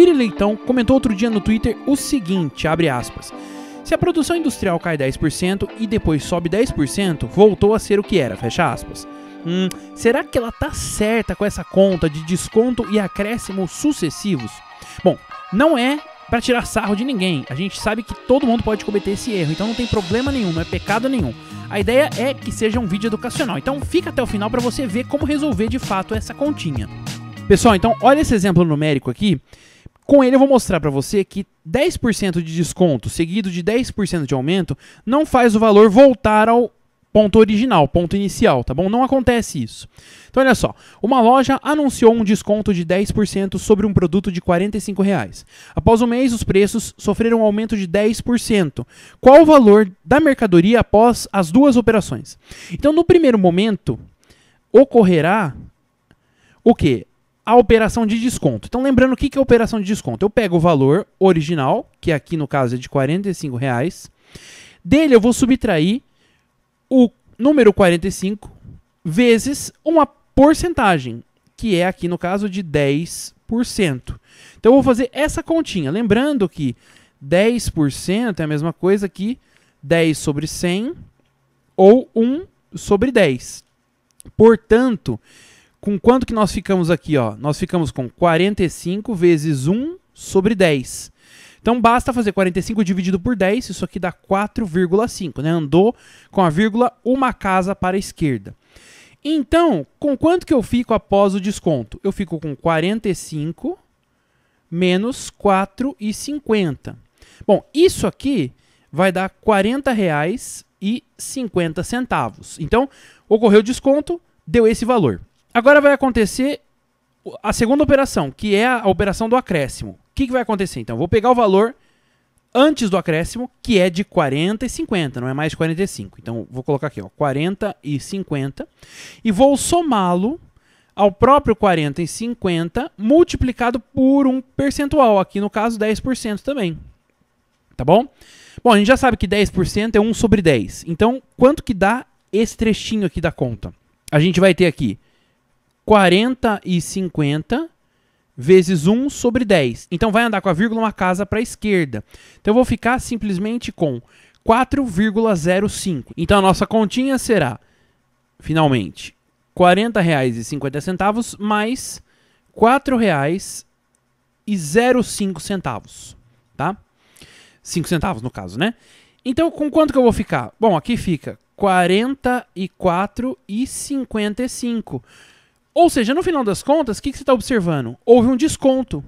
A Leitão comentou outro dia no Twitter o seguinte, abre aspas, se a produção industrial cai 10% e depois sobe 10%, voltou a ser o que era, fecha aspas. Hum, será que ela tá certa com essa conta de desconto e acréscimo sucessivos? Bom, não é para tirar sarro de ninguém. A gente sabe que todo mundo pode cometer esse erro, então não tem problema nenhum, não é pecado nenhum. A ideia é que seja um vídeo educacional. Então fica até o final para você ver como resolver de fato essa continha. Pessoal, então olha esse exemplo numérico aqui. Com ele eu vou mostrar para você que 10% de desconto seguido de 10% de aumento não faz o valor voltar ao ponto original, ponto inicial, tá bom? Não acontece isso. Então olha só, uma loja anunciou um desconto de 10% sobre um produto de R$ 45. Reais. Após um mês, os preços sofreram um aumento de 10%. Qual o valor da mercadoria após as duas operações? Então no primeiro momento ocorrerá o que? a operação de desconto. Então, lembrando o que, é a operação de desconto. Eu pego o valor original, que aqui no caso é de R$ reais. Dele eu vou subtrair o número 45 vezes uma porcentagem, que é aqui no caso de 10%. Então eu vou fazer essa continha. Lembrando que 10% é a mesma coisa que 10 sobre 100 ou 1 sobre 10. Portanto, com quanto que nós ficamos aqui? Ó? Nós ficamos com 45 vezes 1 sobre 10. Então basta fazer 45 dividido por 10, isso aqui dá 4,5, né? Andou com a vírgula uma casa para a esquerda. Então, com quanto que eu fico após o desconto? Eu fico com 45 menos 4,50. Bom, isso aqui vai dar R$ 40,50. Então, ocorreu desconto, deu esse valor. Agora vai acontecer a segunda operação, que é a operação do acréscimo. O que, que vai acontecer? Então, vou pegar o valor antes do acréscimo, que é de 40 e 50, não é mais 45. Então, vou colocar aqui, ó, 40 e 50, e vou somá-lo ao próprio 40 e 50 multiplicado por um percentual, aqui no caso 10% também. Tá bom? Bom, a gente já sabe que 10% é 1 sobre 10. Então, quanto que dá esse trechinho aqui da conta? A gente vai ter aqui 40 e 50 vezes 1 sobre 10. Então vai andar com a vírgula uma casa para a esquerda. Então eu vou ficar simplesmente com 4,05. Então a nossa continha será, finalmente, R$ 40,50 mais R$ 4,05, tá? 5 centavos no caso, né? Então com quanto que eu vou ficar? Bom, aqui fica 44 ou seja, no final das contas, o que, que você está observando? Houve um desconto.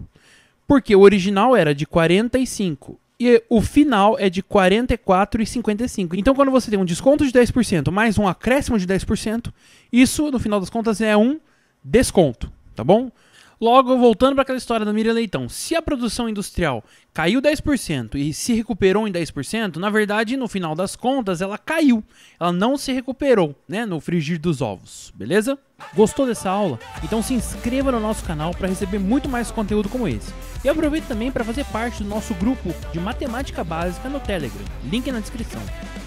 Porque o original era de 45 e o final é de 44,55. Então, quando você tem um desconto de 10% mais um acréscimo de 10%, isso, no final das contas, é um desconto, tá bom? Logo, voltando para aquela história da Miriam Leitão, se a produção industrial caiu 10% e se recuperou em 10%, na verdade, no final das contas, ela caiu. Ela não se recuperou, né, no frigir dos ovos, beleza? Gostou dessa aula? Então se inscreva no nosso canal para receber muito mais conteúdo como esse. E aproveite também para fazer parte do nosso grupo de matemática básica no Telegram. Link na descrição.